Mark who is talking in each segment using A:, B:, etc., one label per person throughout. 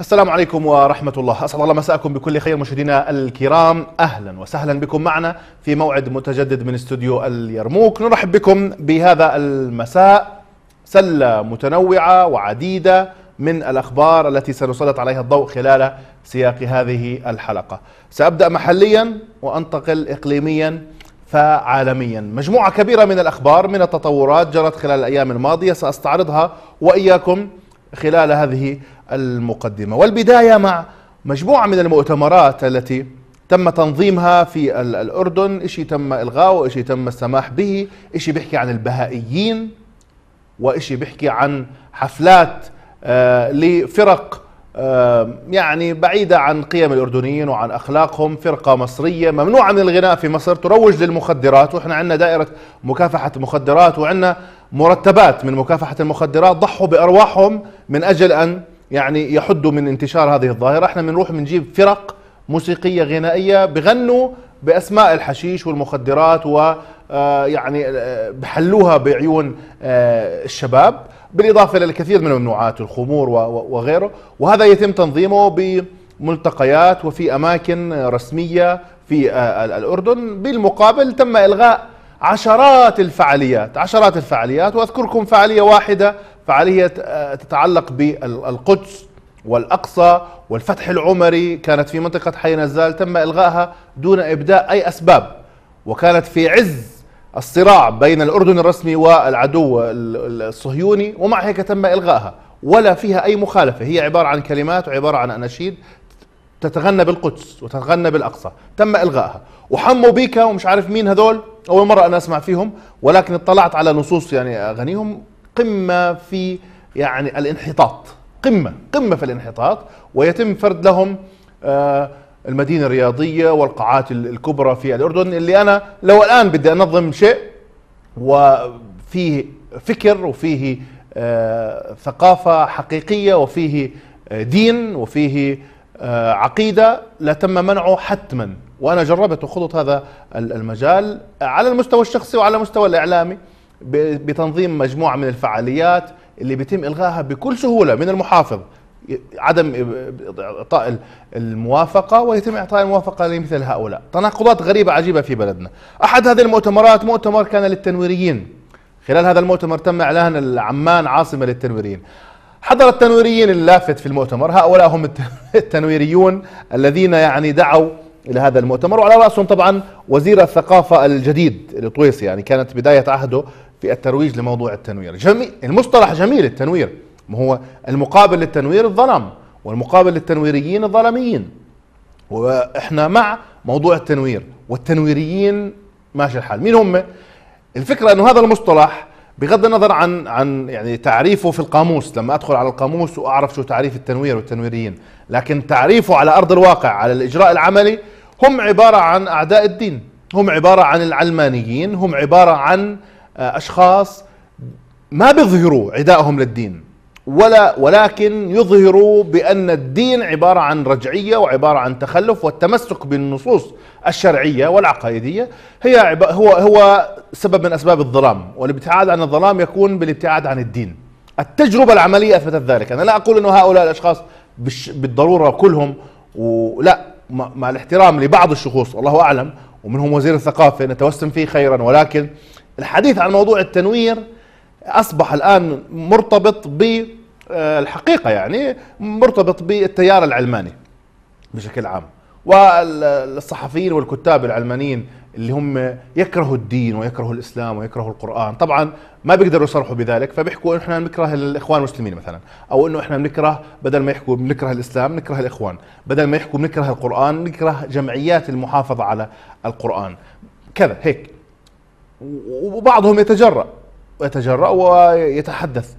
A: السلام عليكم ورحمة الله أسعد الله مساءكم بكل خير مشاهدينا الكرام أهلا وسهلا بكم معنا في موعد متجدد من استوديو اليرموك نرحب بكم بهذا المساء سلة متنوعة وعديدة من الأخبار التي سنسلط عليها الضوء خلال سياق هذه الحلقة سأبدأ محليا وأنتقل إقليميا فعالميا مجموعة كبيرة من الأخبار من التطورات جرت خلال الأيام الماضية سأستعرضها وإياكم خلال هذه المقدمة والبداية مع مجموعة من المؤتمرات التي تم تنظيمها في الأردن إشي تم إلغاءه إشي تم السماح به إشي بيحكي عن البهائيين وإشي بيحكي عن حفلات آه، لفرق آه، يعني بعيدة عن قيم الأردنيين وعن أخلاقهم فرقة مصرية ممنوعة من الغناء في مصر تروج للمخدرات وإحنا عندنا دائرة مكافحة مخدرات وعندنا مرتبات من مكافحة المخدرات ضحوا بأرواحهم من أجل أن يعني يحدوا من انتشار هذه الظاهرة احنا بنروح بنجيب فرق موسيقية غنائية بغنوا بأسماء الحشيش والمخدرات و آه، يعني آه، بحلوها بعيون آه، الشباب بالإضافة للكثير من الممنوعات الخمور وغيره وهذا يتم تنظيمه بملتقيات وفي أماكن رسمية في الأردن بالمقابل تم إلغاء عشرات الفعاليات عشرات الفعاليات وأذكركم فعالية واحدة فعالية آه، تتعلق بالقدس والأقصى والفتح العمري كانت في منطقة حي نزال تم إلغائها دون إبداء أي أسباب وكانت في عز الصراع بين الأردن الرسمي والعدو الصهيوني ومع هيك تم إلغائها ولا فيها أي مخالفة هي عبارة عن كلمات وعبارة عن أناشيد تتغنى بالقدس وتتغنى بالأقصى تم إلغائها وحموا بيكا ومش عارف مين هذول أول مرة أنا أسمع فيهم ولكن اطلعت على نصوص يعني أغانيهم قمه في يعني الانحطاط قمه قمه في الانحطاط ويتم فرد لهم آه، المدينه الرياضيه والقاعات الكبرى في الاردن اللي انا لو الان بدي انظم شيء وفيه فكر وفيه آه، ثقافه حقيقيه وفيه آه، دين وفيه عقيده لتم منعه حتما وانا جربت وخضت هذا المجال على المستوى الشخصي وعلى المستوى الاعلامي بتنظيم مجموعه من الفعاليات اللي بيتم الغائها بكل سهوله من المحافظ عدم اعطاء الموافقه ويتم اعطاء الموافقه لمثل هؤلاء، تناقضات غريبه عجيبه في بلدنا، احد هذه المؤتمرات مؤتمر كان للتنويريين. خلال هذا المؤتمر تم اعلان عمان عاصمه للتنويريين. حضر التنويريين اللافت في المؤتمر، هؤلاء هم التنويريون الذين يعني دعوا الى هذا المؤتمر وعلى راسهم طبعا وزير الثقافه الجديد الطويسي يعني كانت بدايه عهده في الترويج لموضوع التنوير جميل المصطلح جميل التنوير ما هو المقابل للتنوير الظلم والمقابل للتنويريين الظلميين واحنا مع موضوع التنوير والتنويريين ماشي الحال مين هم الفكره انه هذا المصطلح بغض النظر عن عن يعني تعريفه في القاموس لما ادخل على القاموس واعرف شو تعريف التنوير والتنويريين لكن تعريفه على ارض الواقع على الاجراء العملي هم عباره عن اعداء الدين هم عباره عن العلمانيين هم عباره عن آه، اشخاص ما بيظهروا عدائهم للدين ولا ولكن يظهروا بان الدين عباره عن رجعيه وعباره عن تخلف والتمسك بالنصوص الشرعيه والعقائديه هي هو هو سبب من اسباب الظلام والابتعاد عن الظلام يكون بالابتعاد عن الدين. التجربه العمليه اثبتت ذلك، انا لا اقول انه هؤلاء الاشخاص بالضروره كلهم ولا مع الاحترام لبعض الشخوص والله اعلم ومنهم وزير الثقافه نتوسم فيه خيرا ولكن الحديث عن موضوع التنوير أصبح الآن مرتبط بالحقيقة آه، يعني مرتبط بالتيار العلماني بشكل عام والصحفيين والكتاب العلمانيين اللي هم يكرهوا الدين ويكرهوا الاسلام ويكرهوا القران طبعا ما بيقدروا يصرحوا بذلك فبيحكوا احنا بنكره الاخوان المسلمين مثلا او انه احنا بنكره بدل ما يحكوا بنكره الاسلام بنكره الاخوان بدل ما يحكوا بنكره القران بنكره جمعيات المحافظه على القران كذا هيك وبعضهم يتجرأ يتجرأ ويتحدث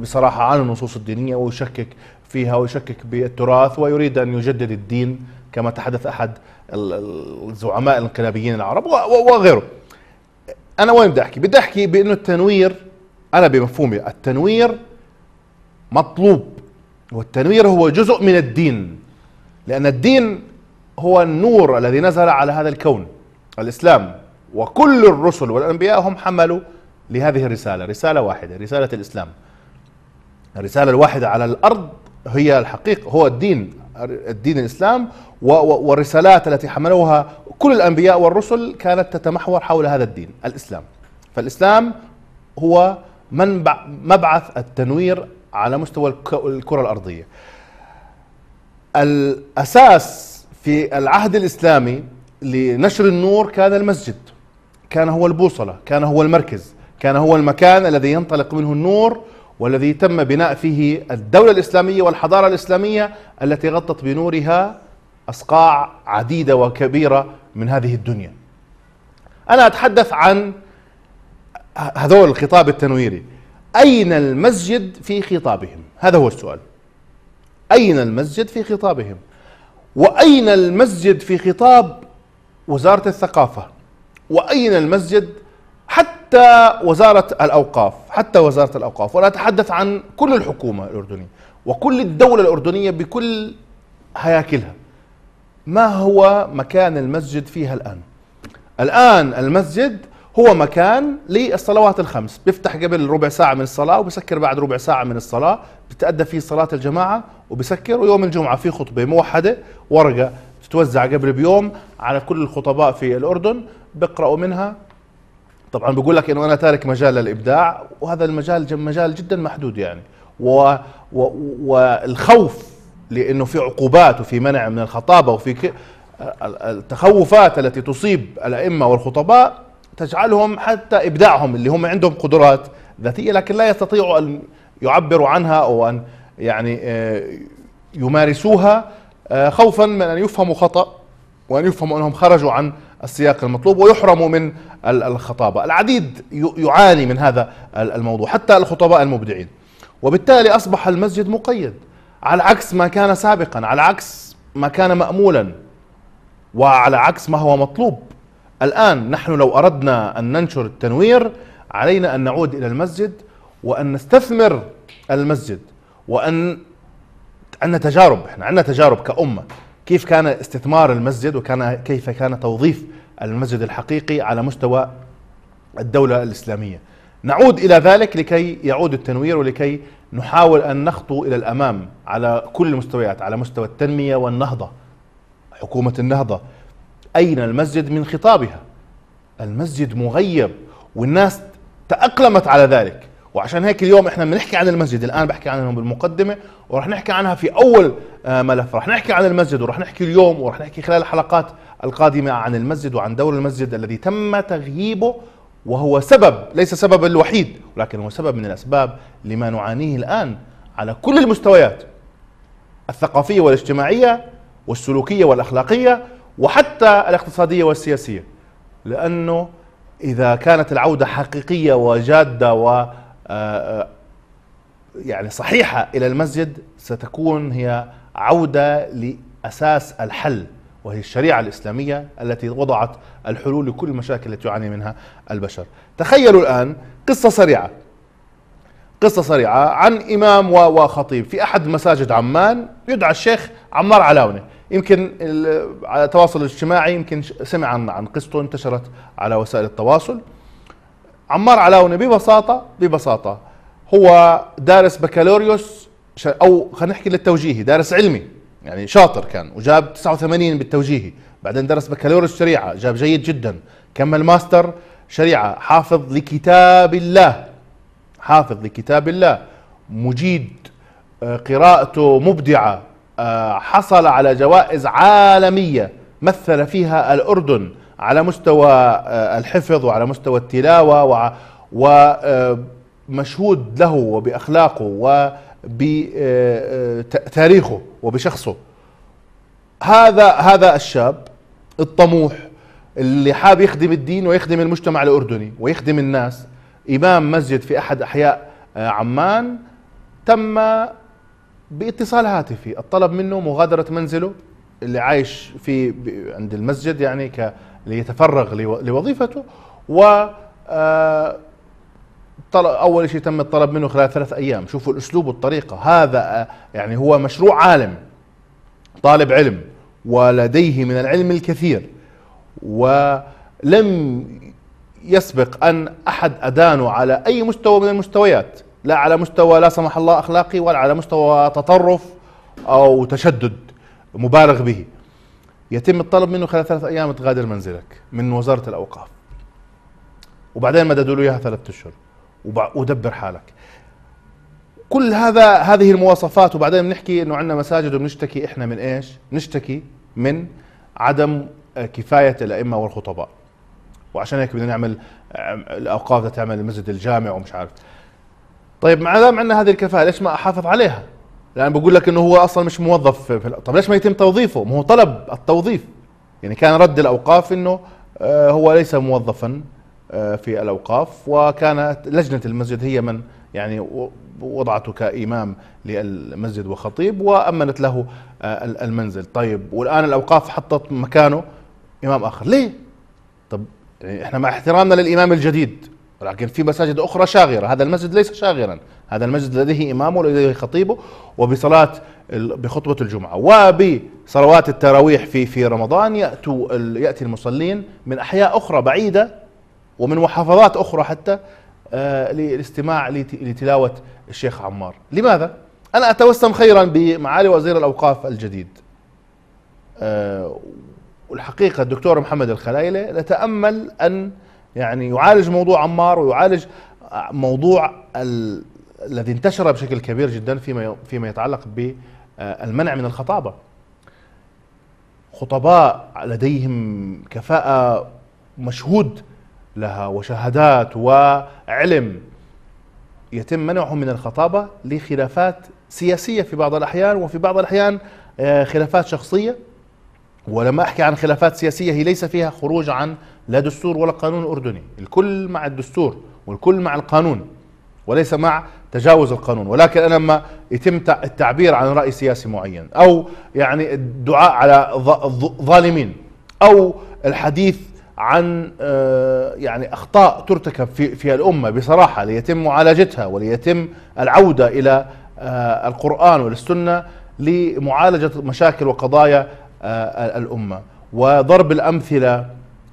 A: بصراحة عن النصوص الدينية ويشكك فيها ويشكك بالتراث ويريد أن يجدد الدين كما تحدث أحد الزعماء الانقلابيين العرب وغيره أنا وين بدي أحكي بدي أحكي بأنه التنوير أنا بمفهومي التنوير مطلوب والتنوير هو جزء من الدين لأن الدين هو النور الذي نزل على هذا الكون الإسلام وكل الرسل والأنبياء هم حملوا لهذه الرسالة رسالة واحدة رسالة الإسلام الرسالة الواحدة على الأرض هي الحقيقة هو الدين الدين الإسلام والرسالات التي حملوها كل الأنبياء والرسل كانت تتمحور حول هذا الدين الإسلام فالإسلام هو منبع مبعث التنوير على مستوى الكرة الأرضية الأساس في العهد الإسلامي لنشر النور كان المسجد كان هو البوصلة كان هو المركز كان هو المكان الذي ينطلق منه النور والذي تم بناء فيه الدولة الإسلامية والحضارة الإسلامية التي غطت بنورها أصقاع عديدة وكبيرة من هذه الدنيا أنا أتحدث عن هذول الخطاب التنويري أين المسجد في خطابهم هذا هو السؤال أين المسجد في خطابهم وأين المسجد في خطاب وزارة الثقافة وأين المسجد حتى وزارة الأوقاف حتى وزارة الأوقاف وأنا أتحدث عن كل الحكومة الأردنية وكل الدولة الأردنية بكل هياكلها ما هو مكان المسجد فيها الآن الآن المسجد هو مكان للصلوات الخمس بيفتح قبل ربع ساعة من الصلاة وبسكر بعد ربع ساعة من الصلاة بتأدى فيه صلاة الجماعة وبسكر ويوم الجمعة في خطبة موحدة ورقة تتوزع قبل بيوم على كل الخطباء في الأردن بيقرأوا منها طبعا بقول لك انه انا تارك مجال للابداع وهذا المجال مجال جدا محدود يعني و و والخوف لانه في عقوبات وفي منع من الخطابه وفي التخوفات التي تصيب الائمه والخطباء تجعلهم حتى ابداعهم اللي هم عندهم قدرات ذاتيه لكن لا يستطيعوا ان يعبروا عنها او ان يعني آه، يمارسوها آه، خوفا من ان يفهموا خطا وان يفهموا انهم خرجوا عن السياق المطلوب ويحرم من الخطابة العديد يعاني من هذا الموضوع حتى الخطباء المبدعين وبالتالي أصبح المسجد مقيد على عكس ما كان سابقا على عكس ما كان مأمولا وعلى عكس ما هو مطلوب الآن نحن لو أردنا أن ننشر التنوير علينا أن نعود إلى المسجد وأن نستثمر المسجد وأن عندنا تجارب احنا عندنا تجارب كأمة كيف كان استثمار المسجد وكان كيف كان توظيف المسجد الحقيقي على مستوى الدولة الإسلامية نعود إلى ذلك لكي يعود التنوير ولكي نحاول أن نخطو إلى الأمام على كل المستويات على مستوى التنمية والنهضة حكومة النهضة أين المسجد من خطابها المسجد مغيب والناس تأقلمت على ذلك وعشان هيك اليوم احنا بنحكي عن المسجد الان بحكي عنهم بالمقدمه ورح نحكي عنها في اول آه، ملف رح نحكي عن المسجد ورح نحكي اليوم ورح نحكي خلال الحلقات القادمه عن المسجد وعن دور المسجد الذي تم تغييبه وهو سبب ليس سبب الوحيد ولكن هو سبب من الاسباب لما نعانيه الان على كل المستويات الثقافيه والاجتماعيه والسلوكيه والاخلاقيه وحتى الاقتصاديه والسياسيه لانه اذا كانت العوده حقيقيه وجاده و آه، آه، يعني صحيحة إلى المسجد ستكون هي عودة لأساس الحل وهي الشريعة الإسلامية التي وضعت الحلول لكل المشاكل التي يعاني منها البشر تخيلوا الآن قصة سريعة قصة سريعة عن إمام وخطيب في أحد مساجد عمان يدعى الشيخ عمار علاونة يمكن على التواصل الاجتماعي يمكن سمع عن عن قصته انتشرت على وسائل التواصل عمار علاوني ببساطه ببساطه هو دارس بكالوريوس او خلينا نحكي للتوجيهي دارس علمي يعني شاطر كان وجاب 89 بالتوجيهي بعدين درس بكالوريوس شريعه جاب جيد جدا كمل ماستر شريعه حافظ لكتاب الله حافظ لكتاب الله مجيد آه، قراءته مبدعه آه، حصل على جوائز عالميه مثل فيها الاردن على مستوى آه، الحفظ وعلى مستوى التلاوة ومشهود آه، له وبأخلاقه وبتاريخه آه، وبشخصه هذا هذا الشاب الطموح اللي حاب يخدم الدين ويخدم المجتمع الأردني ويخدم الناس إمام مسجد في أحد أحياء عمان تم باتصال هاتفي الطلب منه مغادرة منزله اللي عايش في عند المسجد يعني ك ليتفرغ لوظيفته و آه، اول شيء تم الطلب منه خلال ثلاث ايام شوفوا الاسلوب والطريقه هذا آه، يعني هو مشروع عالم طالب علم ولديه من العلم الكثير ولم يسبق ان احد ادانه على اي مستوى من المستويات لا على مستوى لا سمح الله اخلاقي ولا على مستوى تطرف او تشدد مبالغ به يتم الطلب منه خلال ثلاث ايام تغادر منزلك من وزاره الاوقاف وبعدين مددوا له اياها ثلاث اشهر ودبر حالك كل هذا هذه المواصفات وبعدين بنحكي انه عندنا مساجد وبنشتكي احنا من ايش؟ نشتكي من عدم آه، كفايه الائمه والخطباء. وعشان هيك بدنا نعمل آه، الاوقاف تعمل المسجد الجامع ومش عارف. طيب ما دام عندنا هذه الكفاءه ليش ما احافظ عليها؟ لان بقول لك انه هو اصلا مش موظف في... طب ليش ما يتم توظيفه؟ ما هو طلب التوظيف يعني كان رد الاوقاف انه آه، هو ليس موظفا آه، في الاوقاف وكانت لجنه المسجد هي من يعني وضعته كامام للمسجد وخطيب وامنت له آه، المنزل طيب والان الاوقاف حطت مكانه امام اخر ليه طب يعني احنا مع احترامنا للامام الجديد ولكن في مساجد أخرى شاغرة هذا المسجد ليس شاغرا هذا المسجد لديه إمامه ولديه خطيبه وبصلاة بخطبة الجمعة وبصلوات التراويح في في رمضان يأتوا يأتي المصلين من أحياء أخرى بعيدة ومن محافظات أخرى حتى آه، للاستماع لتلاوة الشيخ عمار لماذا؟ أنا أتوسم خيرا بمعالي وزير الأوقاف الجديد آه، والحقيقة الدكتور محمد الخلايلة نتأمل أن يعني يعالج موضوع عمار ويعالج موضوع ال... الذي انتشر بشكل كبير جدا فيما فيما يتعلق بالمنع آه، من الخطابه خطباء لديهم كفاءه مشهود لها وشهادات وعلم يتم منعهم من الخطابه لخلافات سياسيه في بعض الاحيان وفي بعض الاحيان آه، خلافات شخصيه ولما احكي عن خلافات سياسيه هي ليس فيها خروج عن لا دستور ولا قانون اردني، الكل مع الدستور والكل مع القانون وليس مع تجاوز القانون، ولكن انا لما يتم التعبير عن راي سياسي معين او يعني الدعاء على ظالمين او الحديث عن آه، يعني اخطاء ترتكب في في الامه بصراحه ليتم معالجتها وليتم العوده الى آه، القران والسنه لمعالجه مشاكل وقضايا آه، الأمة وضرب الأمثلة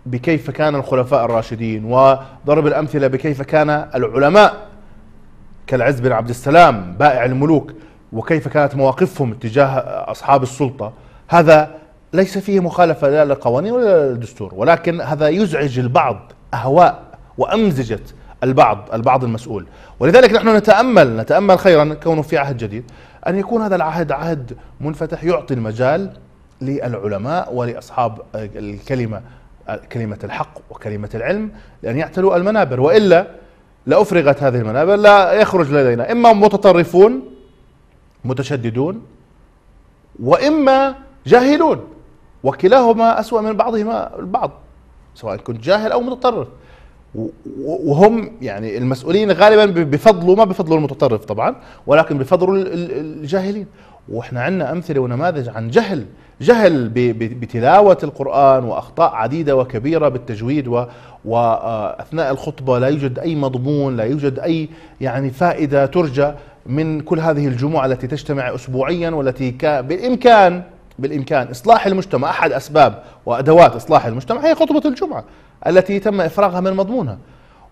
A: بكيف كان الخلفاء الراشدين وضرب الأمثلة بكيف كان العلماء كالعز بن عبد السلام بائع الملوك وكيف كانت مواقفهم تجاه أصحاب السلطة هذا ليس فيه مخالفة لا للقوانين ولا للدستور ولكن هذا يزعج البعض أهواء وأمزجة البعض البعض المسؤول ولذلك نحن نتأمل نتأمل خيرا كونه في عهد جديد أن يكون هذا العهد عهد منفتح يعطي المجال للعلماء ولأصحاب آه، الكلمة آه، كلمة الحق وكلمة العلم لأن يعتلوا المنابر وإلا لأفرغت هذه المنابر لا يخرج لدينا إما متطرفون متشددون وإما جاهلون وكلاهما أسوأ من بعضهما البعض سواء كنت جاهل أو متطرف وهم يعني المسؤولين غالبا بفضلوا ما بفضلوا المتطرف طبعا ولكن بفضلوا الجاهلين واحنا عندنا امثله ونماذج عن جهل جهل بتلاوة القرآن وأخطاء عديدة وكبيرة بالتجويد وأثناء الخطبة لا يوجد أي مضمون لا يوجد أي يعني فائدة ترجى من كل هذه الجموع التي تجتمع أسبوعيا والتي كان بالإمكان بالإمكان إصلاح المجتمع أحد أسباب وأدوات إصلاح المجتمع هي خطبة الجمعة التي تم إفراغها من مضمونها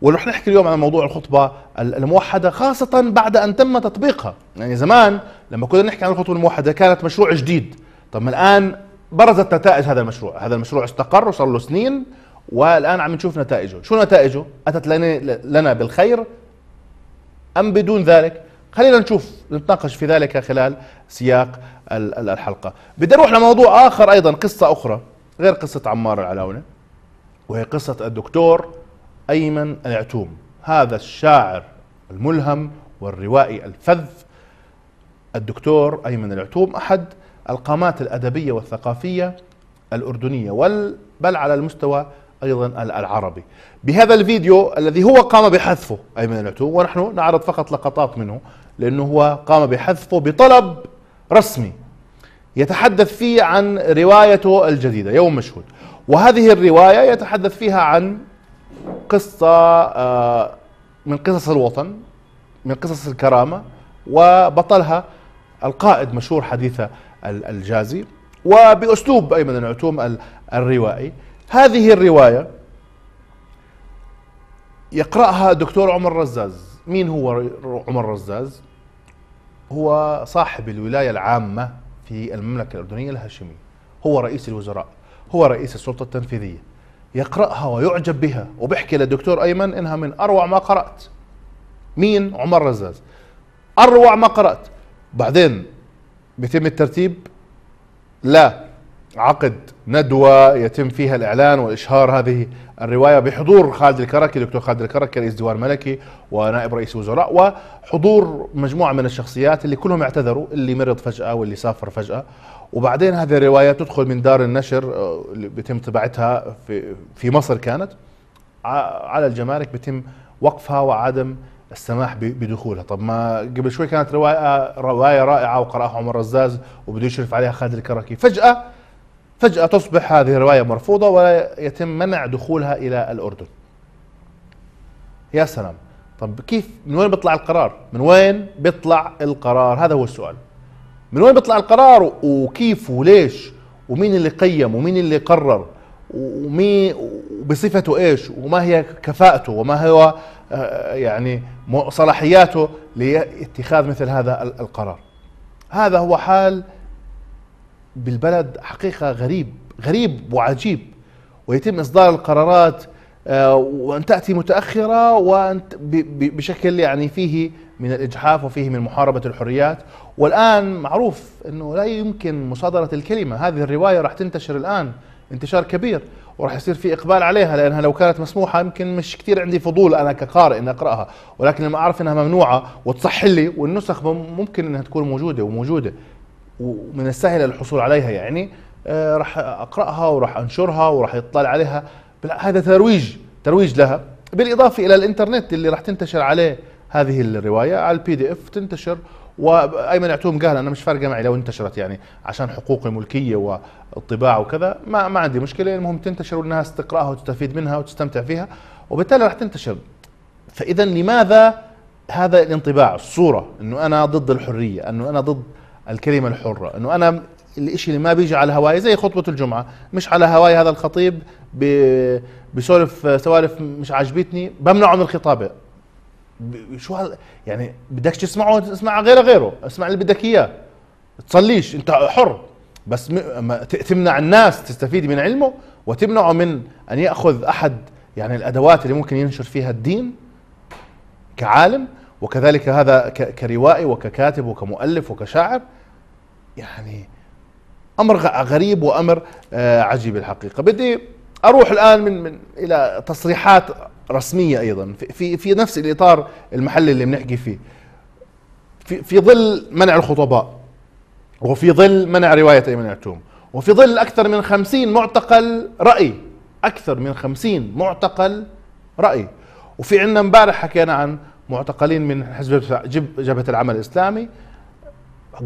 A: ونحن نحكي اليوم عن موضوع الخطبة الموحدة خاصة بعد أن تم تطبيقها يعني زمان لما كنا نحكي عن الخطبة الموحدة كانت مشروع جديد طب ما الان برزت نتائج هذا المشروع هذا المشروع استقر وصار له سنين والان عم نشوف نتائجه شو نتائجه اتت لنا بالخير ام بدون ذلك خلينا نشوف نتناقش في ذلك خلال سياق الحلقه بدي اروح لموضوع اخر ايضا قصه اخرى غير قصه عمار العلاونه وهي قصه الدكتور ايمن العتوم هذا الشاعر الملهم والروائي الفذ الدكتور ايمن العتوم احد القامات الأدبية والثقافية الأردنية وال بل على المستوى أيضا العربي بهذا الفيديو الذي هو قام بحذفه أيمن العتو ونحن نعرض فقط لقطات منه لأنه هو قام بحذفه بطلب رسمي يتحدث فيه عن روايته الجديدة يوم مشهود وهذه الرواية يتحدث فيها عن قصة آه، من قصص الوطن من قصص الكرامة وبطلها القائد مشهور حديث الجازي وبأسلوب أيمن العتوم الروائي هذه الرواية يقرأها دكتور عمر رزاز مين هو عمر رزاز؟ هو صاحب الولاية العامة في المملكة الأردنية الهاشمية هو رئيس الوزراء هو رئيس السلطة التنفيذية يقرأها ويعجب بها وبحكي للدكتور أيمن إنها من أروع ما قرأت مين عمر رزاز أروع ما قرأت بعدين بيتم الترتيب لا عقد ندوة يتم فيها الإعلان وإشهار هذه الرواية بحضور خالد الكركي دكتور خالد الكركي رئيس ديوان ملكي ونائب رئيس وزراء وحضور مجموعة من الشخصيات اللي كلهم اعتذروا اللي مرض فجأة واللي سافر فجأة وبعدين هذه الرواية تدخل من دار النشر آه، اللي بيتم طباعتها في, في مصر كانت على الجمارك بيتم وقفها وعدم السماح بدخولها طب ما قبل شوي كانت رواية رواية رائعة وقرأها عمر رزاز وبده يشرف عليها خالد الكركي فجأة فجأة تصبح هذه الرواية مرفوضة ولا يتم منع دخولها إلى الأردن يا سلام طب كيف من وين بيطلع القرار من وين بيطلع القرار هذا هو السؤال من وين بيطلع القرار وكيف وليش ومين اللي قيم ومين اللي قرر ومي وبصفته ايش وما هي كفاءته وما هو آه، يعني صلاحياته لاتخاذ مثل هذا القرار هذا هو حال بالبلد حقيقة غريب غريب وعجيب ويتم إصدار القرارات آه، وأن تأتي متأخرة وأن بشكل يعني فيه من الإجحاف وفيه من محاربة الحريات والآن معروف أنه لا يمكن مصادرة الكلمة هذه الرواية راح تنتشر الآن انتشار كبير وراح يصير في اقبال عليها لانها لو كانت مسموحه يمكن مش كثير عندي فضول انا كقارئ اني اقراها ولكن لما اعرف انها ممنوعه وتصح لي والنسخ ممكن انها تكون موجوده وموجوده ومن السهل الحصول عليها يعني آه، راح اقراها وراح انشرها وراح يطلع عليها هذا ترويج ترويج لها بالاضافه الى الانترنت اللي راح تنتشر عليه هذه الروايه على البي دي اف تنتشر وايمن عتوم قال انا مش فارقه معي لو انتشرت يعني عشان حقوق الملكيه والطباعه وكذا ما ما عندي مشكله المهم تنتشر والناس تقراها وتستفيد منها وتستمتع فيها وبالتالي راح تنتشر فاذا لماذا هذا الانطباع الصوره انه انا ضد الحريه انه انا ضد الكلمه الحره انه انا الاشي اللي ما بيجي على هواي زي خطبة الجمعة مش على هواي هذا الخطيب بسولف سوالف مش عاجبتني بمنعه من الخطابة شو هال يعني بدكش تسمعه تسمع غيره غيره اسمع اللي بدك اياه تصليش انت حر بس م... تمنع الناس تستفيد من علمه وتمنعه من ان ياخذ احد يعني الادوات اللي ممكن ينشر فيها الدين كعالم وكذلك هذا ك... كروائي وككاتب وكمؤلف وكشاعر يعني امر غريب وامر آه، عجيب الحقيقه بدي اروح الان من من الى تصريحات رسميه ايضا في في نفس الاطار المحلي اللي بنحكي فيه في في ظل منع الخطباء وفي ظل منع روايه ايمن عتوم وفي ظل اكثر من خمسين معتقل راي اكثر من خمسين معتقل راي وفي عندنا امبارح حكينا عن معتقلين من حزب جبهه العمل الاسلامي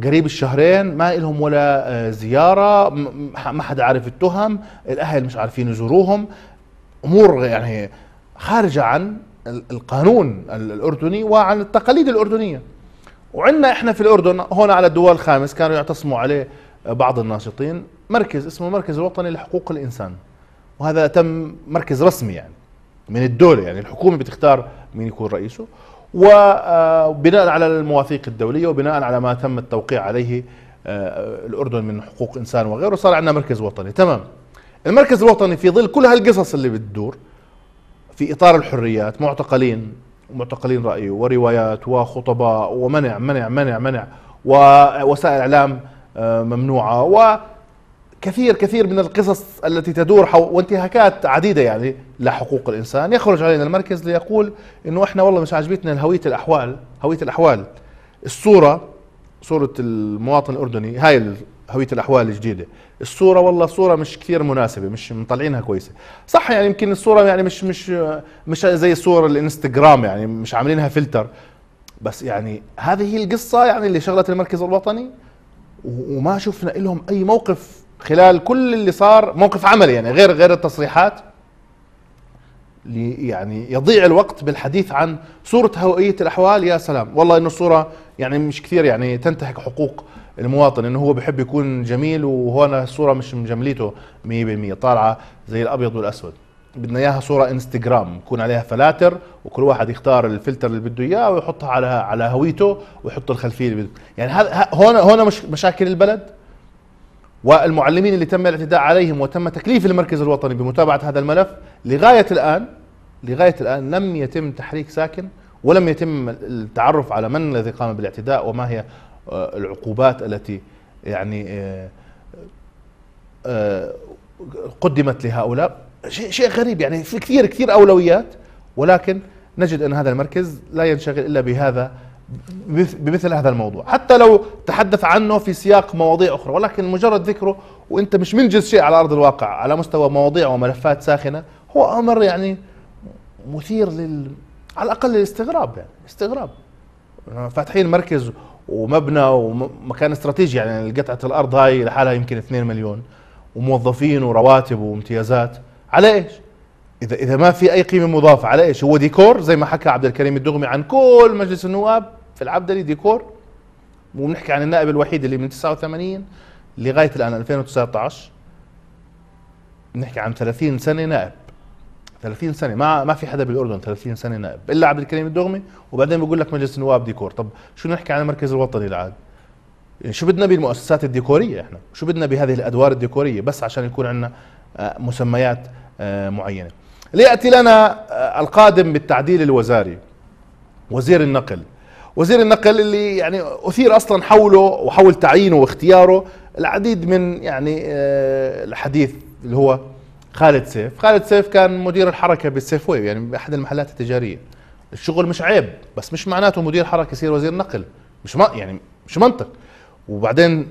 A: قريب الشهرين ما لهم ولا آه، زياره ما حدا عارف التهم الاهل مش عارفين يزوروهم امور يعني خارجه عن القانون الاردني وعن التقاليد الاردنيه وعندنا احنا في الاردن هون على الدول الخامس كانوا يعتصموا عليه بعض الناشطين مركز اسمه المركز الوطني لحقوق الانسان وهذا تم مركز رسمي يعني من الدوله يعني الحكومه بتختار مين يكون رئيسه وبناء آه، على المواثيق الدوليه وبناء على ما تم التوقيع عليه آه، الاردن من حقوق انسان وغيره صار عندنا مركز وطني تمام المركز الوطني في ظل كل هالقصص اللي بتدور في إطار الحريات معتقلين معتقلين رأي وروايات وخطباء ومنع منع منع منع ووسائل إعلام آه، ممنوعة وكثير كثير من القصص التي تدور حول وانتهاكات عديدة يعني لحقوق الإنسان يخرج علينا المركز ليقول إنه إحنا والله مش عاجبتنا هوية الأحوال هوية الأحوال الصورة صورة المواطن الأردني هاي هوية الأحوال الجديدة الصوره والله صوره مش كثير مناسبه مش مطلعينها كويسه صح يعني يمكن الصوره يعني مش مش مش زي صور الانستغرام يعني مش عاملينها فلتر بس يعني هذه هي القصه يعني اللي شغلت المركز الوطني وما شفنا لهم اي موقف خلال كل اللي صار موقف عملي يعني غير غير التصريحات لي يعني يضيع الوقت بالحديث عن صورة هوائية الأحوال يا سلام والله إنه الصورة يعني مش كثير يعني تنتهك حقوق المواطن انه هو بحب يكون جميل وهون الصوره مش مجمليته 100% طالعه زي الابيض والاسود بدنا اياها صوره انستغرام يكون عليها فلاتر وكل واحد يختار الفلتر اللي بده اياه ويحطها على على هويته ويحط الخلفيه اللي بده يعني هذا هون هون مش مشاكل البلد والمعلمين اللي تم الاعتداء عليهم وتم تكليف المركز الوطني بمتابعه هذا الملف لغايه الان لغايه الان لم يتم تحريك ساكن ولم يتم التعرف على من الذي قام بالاعتداء وما هي آه، العقوبات التي يعني آه، آه، قدمت لهؤلاء شيء غريب يعني في كثير كثير أولويات ولكن نجد أن هذا المركز لا ينشغل إلا بهذا بمثل هذا الموضوع حتى لو تحدث عنه في سياق مواضيع أخرى ولكن مجرد ذكره وأنت مش منجز شيء على أرض الواقع على مستوى مواضيع وملفات ساخنة هو أمر يعني مثير لل على الأقل للاستغراب يعني استغراب فاتحين مركز ومبنى ومكان استراتيجي يعني قطعه الارض هاي لحالها يمكن 2 مليون وموظفين ورواتب وامتيازات على ايش؟ اذا اذا ما في اي قيمه مضافه على ايش؟ هو ديكور زي ما حكى عبد الكريم الدغمي عن كل مجلس النواب في العبدلي ديكور وبنحكي عن النائب الوحيد اللي من 89 لغايه الان 2019 بنحكي عن 30 سنه نائب 30 سنه ما ما في حدا بالاردن 30 سنه نائب الا عبد الكريم الدغمي وبعدين بقول لك مجلس النواب ديكور طب شو نحكي عن المركز الوطني العاد يعني شو بدنا بالمؤسسات الديكوريه احنا شو بدنا بهذه الادوار الديكوريه بس عشان يكون عندنا آه، مسميات آه، معينه لياتي لنا آه، القادم بالتعديل الوزاري وزير النقل وزير النقل اللي يعني اثير اصلا حوله وحول تعيينه واختياره العديد من يعني الحديث اللي هو خالد سيف خالد سيف كان مدير الحركة بالسيف ويب يعني بأحد المحلات التجارية الشغل مش عيب بس مش معناته مدير حركة يصير وزير نقل مش ما يعني مش منطق وبعدين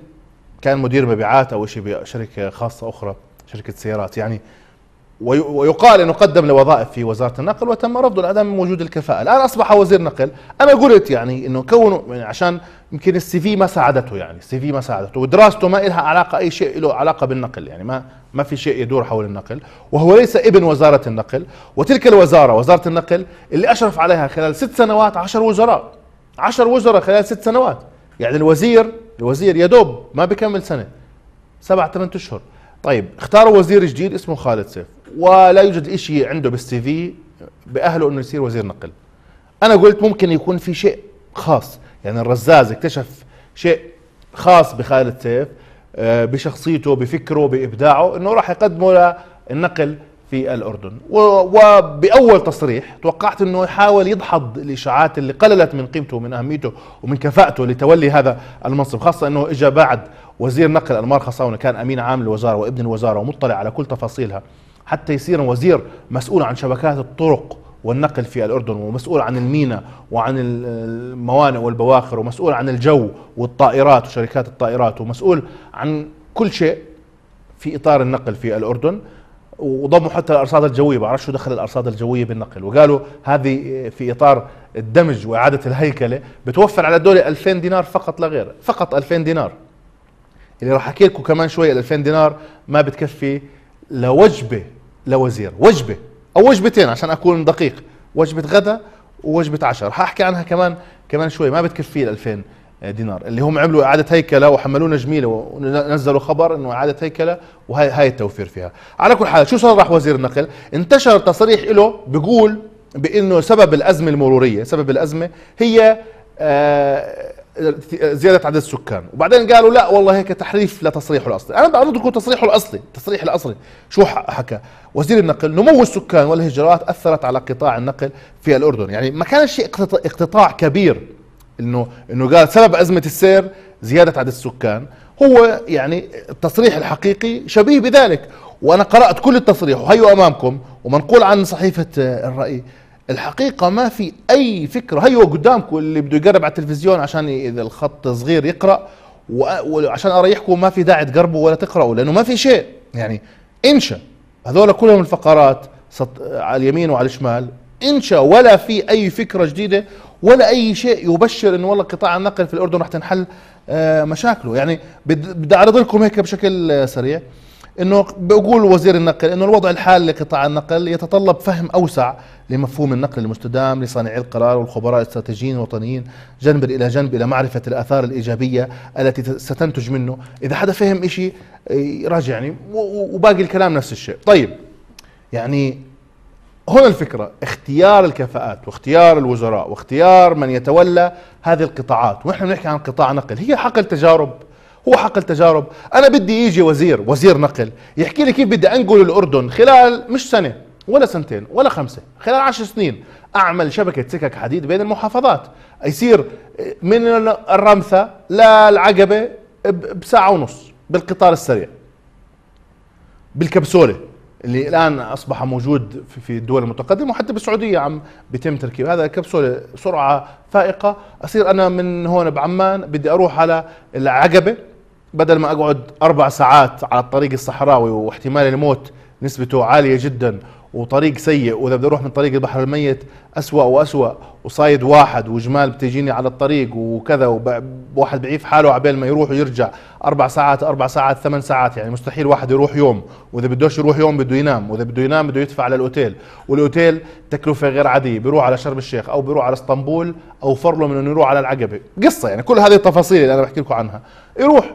A: كان مدير مبيعات أو شيء بشركة خاصة أخرى شركة سيارات يعني ويقال انه قدم لوظائف في وزاره النقل وتم رفضه لعدم وجود الكفاءه، الان اصبح وزير نقل، انا قلت يعني انه كونه يعني عشان يمكن السي في ما ساعدته يعني، السي في ما ساعدته ودراسته ما لها علاقه اي شيء له علاقه بالنقل يعني ما ما في شيء يدور حول النقل، وهو ليس ابن وزاره النقل، وتلك الوزاره وزاره النقل اللي اشرف عليها خلال ست سنوات عشر وزراء، عشر وزراء خلال ست سنوات، يعني الوزير الوزير يا دوب ما بكمل سنه سبعة ثمان اشهر، طيب اختاروا وزير جديد اسمه خالد سيف ولا يوجد شيء عنده بالسي في باهله انه يصير وزير نقل انا قلت ممكن يكون في شيء خاص يعني الرزاز اكتشف شيء خاص بخالد سيف آه، بشخصيته بفكره بابداعه انه راح يقدمه للنقل في الاردن وباول تصريح توقعت انه يحاول يدحض الاشاعات اللي قللت من قيمته ومن اهميته ومن كفاءته لتولي هذا المنصب خاصه انه اجى بعد وزير نقل انمار خصاونه كان امين عام للوزاره وابن الوزاره ومطلع على كل تفاصيلها حتى يصير وزير مسؤول عن شبكات الطرق والنقل في الأردن ومسؤول عن المينا وعن الموانئ والبواخر ومسؤول عن الجو والطائرات وشركات الطائرات ومسؤول عن كل شيء في إطار النقل في الأردن وضموا حتى الارصاد الجويه بعرفش شو دخل الارصاد الجويه بالنقل وقالوا هذه في اطار الدمج واعاده الهيكله بتوفر على الدوله 2000 دينار فقط لا غير فقط 2000 دينار اللي راح احكي لكم كمان شوي ال 2000 دينار ما بتكفي لوجبه لوزير وجبه او وجبتين عشان اكون دقيق وجبه غدا ووجبه عشاء رح احكي عنها كمان كمان شوي ما بتكفي ال 2000 دينار اللي هم عملوا اعاده هيكله وحملونا جميله ونزلوا خبر انه اعاده هيكله وهي هاي التوفير فيها على كل حال شو صرح وزير النقل انتشر تصريح له بيقول بانه سبب الازمه المروريه سبب الازمه هي آه زياده عدد السكان وبعدين قالوا لا والله هيك تحريف لتصريحه الاصلي انا بعرض لكم تصريحه الاصلي التصريح الاصلي شو حكى وزير النقل نمو السكان والهجرات اثرت على قطاع النقل في الاردن يعني ما كان شيء اقتطاع كبير انه انه قال سبب ازمه السير زياده عدد السكان هو يعني التصريح الحقيقي شبيه بذلك وانا قرات كل التصريح وهيو امامكم ومنقول عن صحيفه الراي الحقيقه ما في اي فكره هيو قدامكم اللي بده يقرب على التلفزيون عشان اذا الخط صغير يقرا وعشان اريحكم ما في داعي تقربوا ولا تقراوا لانه ما في شيء يعني انشا هذول كلهم الفقرات على اليمين وعلى الشمال انشا ولا في اي فكره جديده ولا اي شيء يبشر انه والله قطاع النقل في الاردن رح تنحل آه، مشاكله يعني بدي اعرض لكم هيك بشكل آه، سريع انه بقول وزير النقل انه الوضع الحالي لقطاع النقل يتطلب فهم اوسع لمفهوم النقل المستدام لصانعي القرار والخبراء الاستراتيجيين الوطنيين جنبا الى جنب الى معرفه الاثار الايجابيه التي ستنتج منه، اذا حدا فهم شيء راجع يعني وباقي الكلام نفس الشيء، طيب يعني هنا الفكره اختيار الكفاءات واختيار الوزراء واختيار من يتولى هذه القطاعات، ونحن بنحكي عن قطاع نقل، هي حقل تجارب هو حقل تجارب انا بدي يجي وزير وزير نقل يحكي لي كيف بدي انقل الاردن خلال مش سنه ولا سنتين ولا خمسه خلال عشر سنين اعمل شبكه سكك حديد بين المحافظات يصير من الرمثه للعقبه بساعه ونص بالقطار السريع بالكبسوله اللي الان اصبح موجود في الدول المتقدمه وحتى بالسعوديه عم بيتم تركيب هذا الكبسوله سرعه فائقه اصير انا من هون بعمان بدي اروح على العقبه بدل ما اقعد اربع ساعات على الطريق الصحراوي واحتمال الموت نسبته عاليه جدا وطريق سيء واذا بدي اروح من طريق البحر الميت اسوا واسوا وصايد واحد وجمال بتجيني على الطريق وكذا وواحد بعيف حاله عبال ما يروح ويرجع اربع ساعات اربع ساعات ثمان ساعات يعني مستحيل واحد يروح يوم واذا بدوش يروح يوم بده ينام واذا بده ينام بده يدفع للاوتيل والاوتيل تكلفه غير عاديه بيروح على شرم الشيخ او بيروح على اسطنبول او فرله من انه يروح على العقبه قصه يعني كل هذه التفاصيل اللي انا بحكي لكم عنها يروح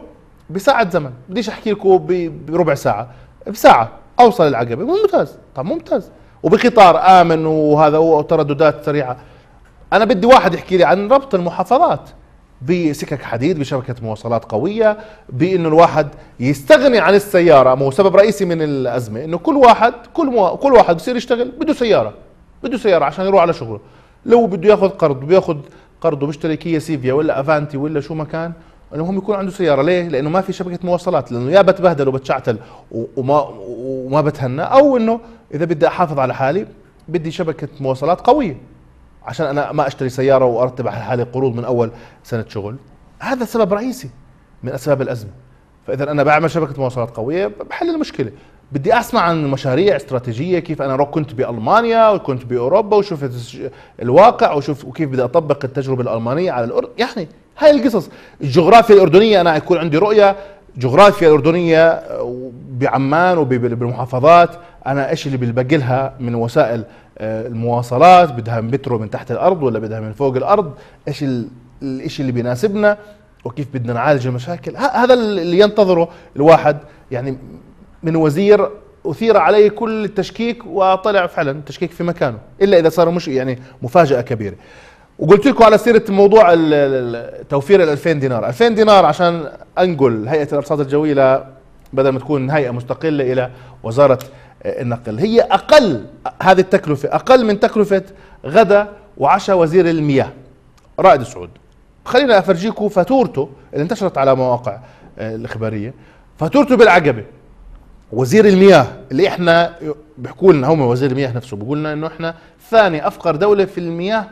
A: بساعة زمن بديش احكي لكم بربع ساعة بساعة اوصل العقبة ممتاز طب ممتاز وبقطار امن وهذا وترددات سريعة انا بدي واحد يحكي لي عن ربط المحافظات بسكك حديد بشبكة مواصلات قوية بأنه الواحد يستغني عن السيارة ما هو سبب رئيسي من الأزمة أنه كل واحد كل, مو... كل واحد بصير يشتغل بده سيارة بده سيارة عشان يروح على شغله لو بده ياخذ قرض بياخذ قرض وبيشتري كيا سيفيا ولا افانتي ولا شو ما كان المهم يكون عنده سياره ليه لانه ما في شبكه مواصلات لانه يا بتبهدل وبتشعتل وما وما بتهنى او انه اذا بدي احافظ على حالي بدي شبكه مواصلات قويه عشان انا ما اشتري سياره وارتب على حالي قروض من اول سنه شغل هذا سبب رئيسي من اسباب الازمه فاذا انا بعمل شبكه مواصلات قويه بحل المشكله بدي اسمع عن مشاريع استراتيجيه كيف انا كنت بالمانيا وكنت باوروبا وشفت الواقع وشوف وكيف بدي اطبق التجربه الالمانيه على الاردن يعني هاي القصص الجغرافيا الأردنية أنا يكون عندي رؤية جغرافيا الأردنية بعمان وبالمحافظات أنا إيش اللي بلبقلها من وسائل آه، المواصلات بدها مترو من تحت الأرض ولا بدها من فوق الأرض إيش الإشي اللي بيناسبنا وكيف بدنا نعالج المشاكل هذا اللي ينتظره الواحد يعني من وزير اثير عليه كل التشكيك وطلع فعلا تشكيك في مكانه الا اذا صار مش يعني مفاجاه كبيره وقلت لكم على سيره موضوع توفير ال 2000 دينار 2000 دينار عشان انقل هيئه الارصاد الجويه بدل ما تكون هيئه مستقله الى وزاره النقل هي اقل هذه التكلفه اقل من تكلفه غدا وعشاء وزير المياه رائد سعود خلينا افرجيكم فاتورته اللي انتشرت على مواقع آه، الاخباريه فاتورته بالعقبه وزير المياه اللي احنا بيحكوا لنا هم وزير المياه نفسه بيقول لنا انه احنا ثاني افقر دوله في المياه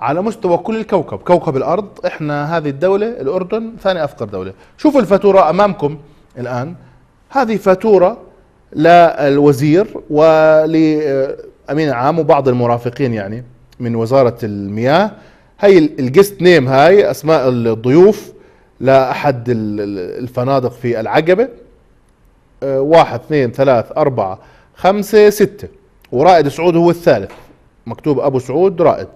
A: على مستوى كل الكوكب كوكب الأرض إحنا هذه الدولة الأردن ثاني أفقر دولة شوفوا الفاتورة أمامكم الآن هذه فاتورة للوزير ولأمين العام وبعض المرافقين يعني من وزارة المياه هي الجست نيم هاي أسماء الضيوف لأحد الفنادق في العقبة آه، واحد اثنين ثلاث أربعة خمسة ستة ورائد سعود هو الثالث مكتوب أبو سعود رائد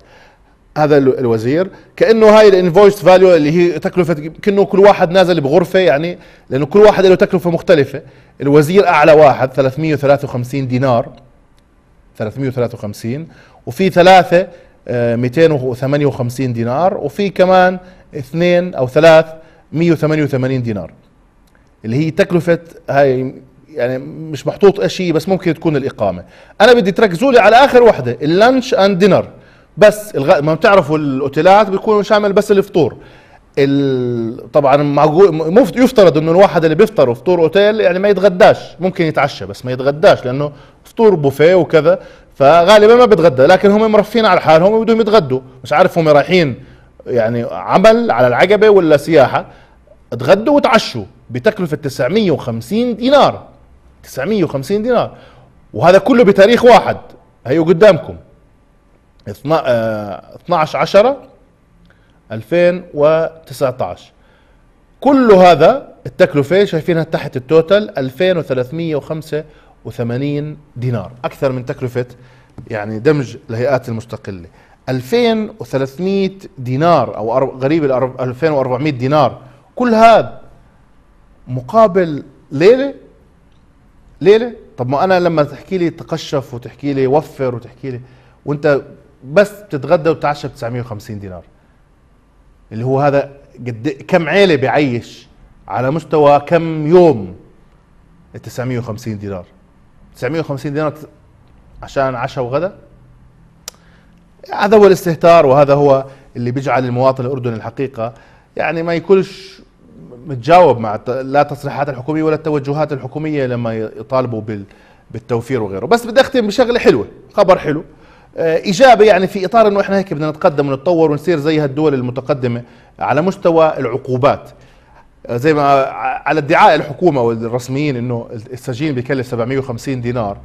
A: هذا الوزير كانه هاي الانفويس فاليو اللي هي تكلفه كانه كل واحد نازل بغرفه يعني لانه كل واحد له تكلفه مختلفه الوزير اعلى واحد 353 دينار 353 وفي ثلاثه 258 آه، دينار وفي كمان اثنين او ثلاث 188 دينار اللي هي تكلفه هاي يعني مش محطوط شيء بس ممكن تكون الاقامه انا بدي تركزوا لي على اخر وحده اللانش اند دينر بس الغ... ما بتعرفوا الاوتيلات بيكونوا شامل بس الفطور ال... طبعا معقول مفت... يفترض انه الواحد اللي بيفطر فطور اوتيل يعني ما يتغداش ممكن يتعشى بس ما يتغداش لانه فطور بوفيه وكذا فغالبا ما بتغدى لكن هم مرفين على حالهم وبدهم يتغدوا مش عارف هم رايحين يعني عمل على العقبه ولا سياحه اتغدوا وتعشوا بتكلفه 950 دينار 950 دينار وهذا كله بتاريخ واحد هيو قدامكم 12 10 2019 كل هذا التكلفة شايفينها تحت التوتال 2385 دينار أكثر من تكلفة يعني دمج الهيئات المستقلة 2300 دينار أو غريب 2400 دينار كل هذا مقابل ليلة ليلة طب ما أنا لما تحكي لي تقشف وتحكي لي وفر وتحكي لي وأنت بس بتتغدى وتعشى ب 950 دينار اللي هو هذا قد كم عيله بيعيش على مستوى كم يوم ال 950 دينار 950 دينار عشان عشاء وغدا هذا هو الاستهتار وهذا هو اللي بيجعل المواطن الاردني الحقيقه يعني ما يكونش متجاوب مع لا تصريحات الحكوميه ولا التوجهات الحكوميه لما يطالبوا بالتوفير وغيره بس بدي اختم بشغله حلوه خبر حلو آه، اجابه يعني في اطار انه احنا هيك بدنا نتقدم ونتطور ونصير زي هالدول المتقدمه على مستوى العقوبات آه، زي ما على ادعاء الحكومه والرسميين انه السجين بيكلف 750 دينار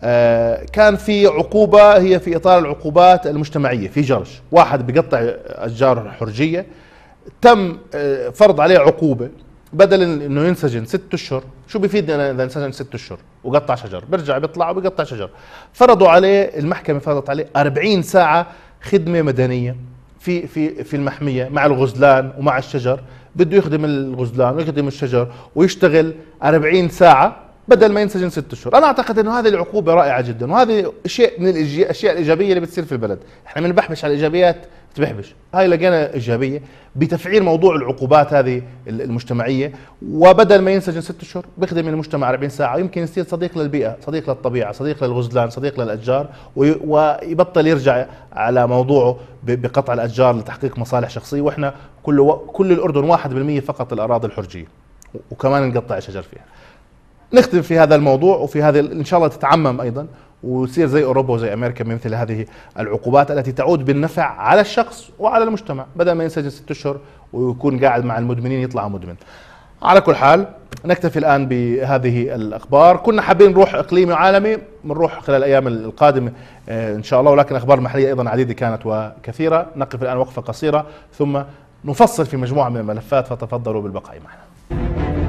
A: آه، كان في عقوبة هي في إطار العقوبات المجتمعية في جرش واحد بقطع أشجار حرجية تم فرض عليه عقوبة بدل انه ينسجن ست اشهر شو بفيدني انا اذا انسجن ست اشهر وقطع شجر برجع بيطلع وبقطع شجر فرضوا عليه المحكمه فرضت عليه 40 ساعه خدمه مدنيه في في في المحميه مع الغزلان ومع الشجر بده يخدم الغزلان ويخدم الشجر ويشتغل 40 ساعه بدل ما ينسجن ست اشهر انا اعتقد انه هذه العقوبه رائعه جدا وهذه شيء من الاشياء الايجابيه اللي بتصير في البلد احنا بنبحبش على الايجابيات تبحبش هاي لقينا ايجابيه بتفعيل موضوع العقوبات هذه المجتمعيه وبدل ما ينسجن ست اشهر بيخدم المجتمع 40 ساعه ويمكن يصير صديق للبيئه صديق للطبيعه صديق للغزلان صديق للاشجار ويبطل يرجع على موضوعه بقطع الاشجار لتحقيق مصالح شخصيه واحنا كل و... كل الاردن 1% فقط الاراضي الحرجيه وكمان نقطع الشجر فيها نختم في هذا الموضوع وفي هذه ان شاء الله تتعمم ايضا وتصير زي اوروبا وزي امريكا من مثل هذه العقوبات التي تعود بالنفع على الشخص وعلى المجتمع بدل ما ينسجن ست اشهر ويكون قاعد مع المدمنين يطلع مدمن. على كل حال نكتفي الان بهذه الاخبار، كنا حابين نروح اقليمي وعالمي بنروح خلال الايام القادمه آه، ان شاء الله ولكن اخبار محليه ايضا عديده كانت وكثيره، نقف الان وقفه قصيره ثم نفصل في مجموعه من الملفات فتفضلوا بالبقاء معنا.